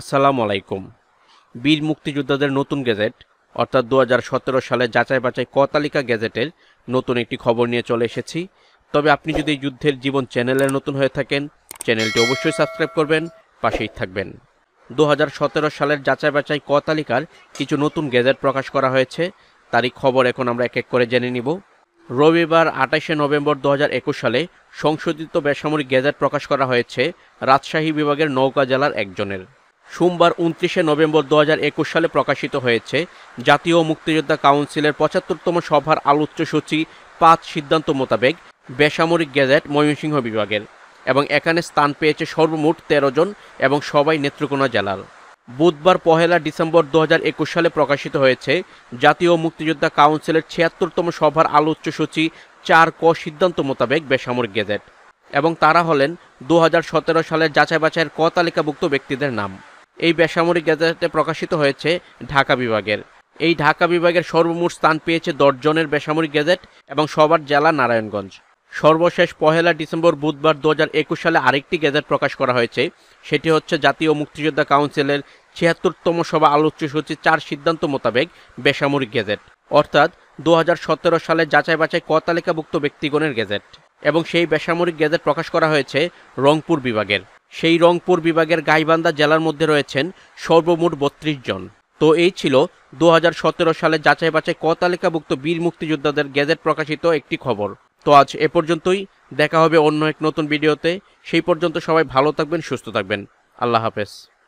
আসসালামু আলাইকুম বীর মুক্তিযোদ্ধাদের নতুন গেজেট অর্থাৎ দু সালে যাচাই বাছাই ক তালিকা গেজেটের নতুন একটি খবর নিয়ে চলে এসেছি তবে আপনি যদি যুদ্ধের জীবন চ্যানেলের নতুন হয়ে থাকেন চ্যানেলটি অবশ্যই সাবস্ক্রাইব করবেন পাশেই থাকবেন দু সালের যাচাই বাছাই ক তালিকার কিছু নতুন গেজেট প্রকাশ করা হয়েছে তারই খবর এখন আমরা এক এক করে জেনে নিব রবিবার আঠাশে নভেম্বর দু সালে সংশোধিত বেসামরিক গেজেট প্রকাশ করা হয়েছে রাজশাহী বিভাগের নৌকা জেলার একজনের সোমবার উনত্রিশে নভেম্বর দু সালে প্রকাশিত হয়েছে জাতীয় মুক্তিযোদ্ধা কাউন্সিলের পঁচাত্তরতম সভার সূচি পাঁচ সিদ্ধান্ত মোতাবেক বেসামরিক গেজেট ময়মনসিংহ বিভাগের এবং এখানে স্থান পেয়েছে সর্বমোট ১৩ জন এবং সবাই নেত্রকোনা জেলার বুধবার পহেলা ডিসেম্বর দু সালে প্রকাশিত হয়েছে জাতীয় মুক্তিযোদ্ধা কাউন্সিলের ছিয়াত্তরতম সভার সূচি চার ক সিদ্ধান্ত মোতাবেক বেসামরিক গ্যাজেট এবং তারা হলেন দু সালের যাচাই বাছাইয়ের ক তালিকাভুক্ত ব্যক্তিদের নাম এই বেসামরিক গেজেটে প্রকাশিত হয়েছে ঢাকা বিভাগের এই ঢাকা বিভাগের সর্বমোট স্থান পেয়েছে দশজনের বেসামরিক গেজেট এবং সবার জেলা নারায়ণগঞ্জ সর্বশেষ পহেলা ডিসেম্বর বুধবার দু হাজার সালে আরেকটি গেজেট প্রকাশ করা হয়েছে সেটি হচ্ছে জাতীয় মুক্তিযোদ্ধা কাউন্সিলের ছিয়াত্তরতম সভা আলোচ্য সূচি চার সিদ্ধান্ত মোতাবেক বেসামরিক গেজেট অর্থাৎ দু সালে যাচাই বাছাই ক তালিকাভুক্ত ব্যক্তিগণের গেজেট এবং সেই বেসামরিক গেজেট প্রকাশ করা হয়েছে রংপুর বিভাগের সেই রংপুর বিভাগের গাইবান্ধা জেলার মধ্যে রয়েছেন সর্বমোট বত্রিশ জন তো এই ছিল দু সালে যাচাই বাছাই ক তালিকাভুক্ত বীর মুক্তিযোদ্ধাদের গেজেট প্রকাশিত একটি খবর তো আজ এ পর্যন্তই দেখা হবে অন্য এক নতুন ভিডিওতে সেই পর্যন্ত সবাই ভালো থাকবেন সুস্থ থাকবেন আল্লাহ হাফেজ